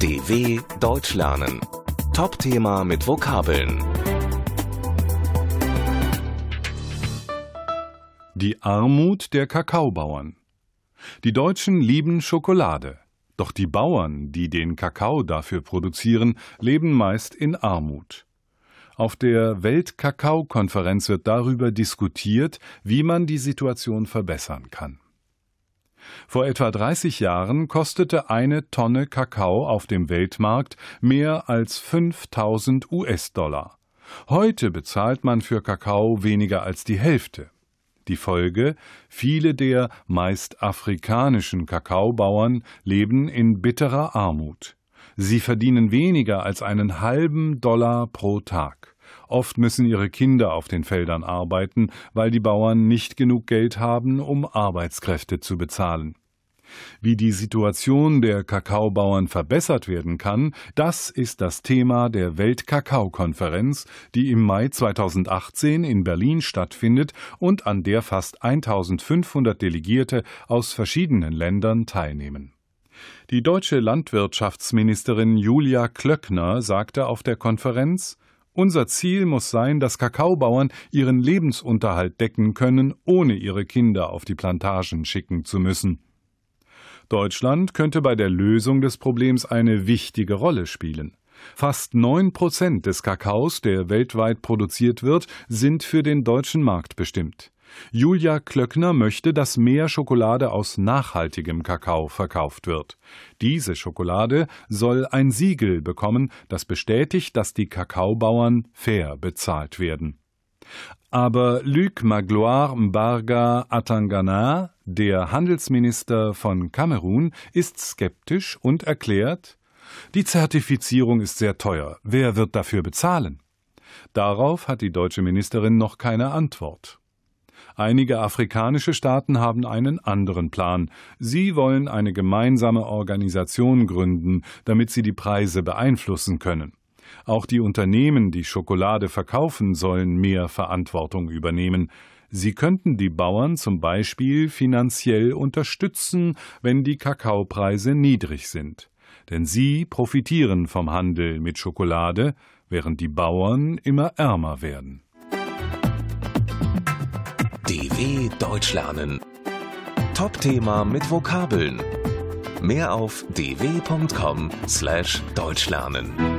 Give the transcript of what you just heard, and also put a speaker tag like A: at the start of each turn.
A: DW Deutsch lernen. Top-Thema mit Vokabeln. Die Armut der Kakaobauern. Die Deutschen lieben Schokolade. Doch die Bauern, die den Kakao dafür produzieren, leben meist in Armut. Auf der Weltkakaokonferenz wird darüber diskutiert, wie man die Situation verbessern kann. Vor etwa 30 Jahren kostete eine Tonne Kakao auf dem Weltmarkt mehr als 5000 US-Dollar. Heute bezahlt man für Kakao weniger als die Hälfte. Die Folge? Viele der meist afrikanischen Kakaobauern leben in bitterer Armut. Sie verdienen weniger als einen halben Dollar pro Tag. Oft müssen ihre Kinder auf den Feldern arbeiten, weil die Bauern nicht genug Geld haben, um Arbeitskräfte zu bezahlen. Wie die Situation der Kakaobauern verbessert werden kann, das ist das Thema der Weltkakaokonferenz, die im Mai 2018 in Berlin stattfindet und an der fast 1500 Delegierte aus verschiedenen Ländern teilnehmen. Die deutsche Landwirtschaftsministerin Julia Klöckner sagte auf der Konferenz, unser Ziel muss sein, dass Kakaobauern ihren Lebensunterhalt decken können, ohne ihre Kinder auf die Plantagen schicken zu müssen. Deutschland könnte bei der Lösung des Problems eine wichtige Rolle spielen. Fast neun Prozent des Kakaos, der weltweit produziert wird, sind für den deutschen Markt bestimmt. Julia Klöckner möchte, dass mehr Schokolade aus nachhaltigem Kakao verkauft wird. Diese Schokolade soll ein Siegel bekommen, das bestätigt, dass die Kakaobauern fair bezahlt werden. Aber Luc Magloire Mbarga Atangana, der Handelsminister von Kamerun, ist skeptisch und erklärt, die Zertifizierung ist sehr teuer. Wer wird dafür bezahlen? Darauf hat die deutsche Ministerin noch keine Antwort. Einige afrikanische Staaten haben einen anderen Plan. Sie wollen eine gemeinsame Organisation gründen, damit sie die Preise beeinflussen können. Auch die Unternehmen, die Schokolade verkaufen, sollen mehr Verantwortung übernehmen. Sie könnten die Bauern zum Beispiel finanziell unterstützen, wenn die Kakaopreise niedrig sind. Denn sie profitieren vom Handel mit Schokolade, während die Bauern immer ärmer werden. DW Deutsch lernen. Top-Thema mit Vokabeln. Mehr auf dw.com/deutschlernen.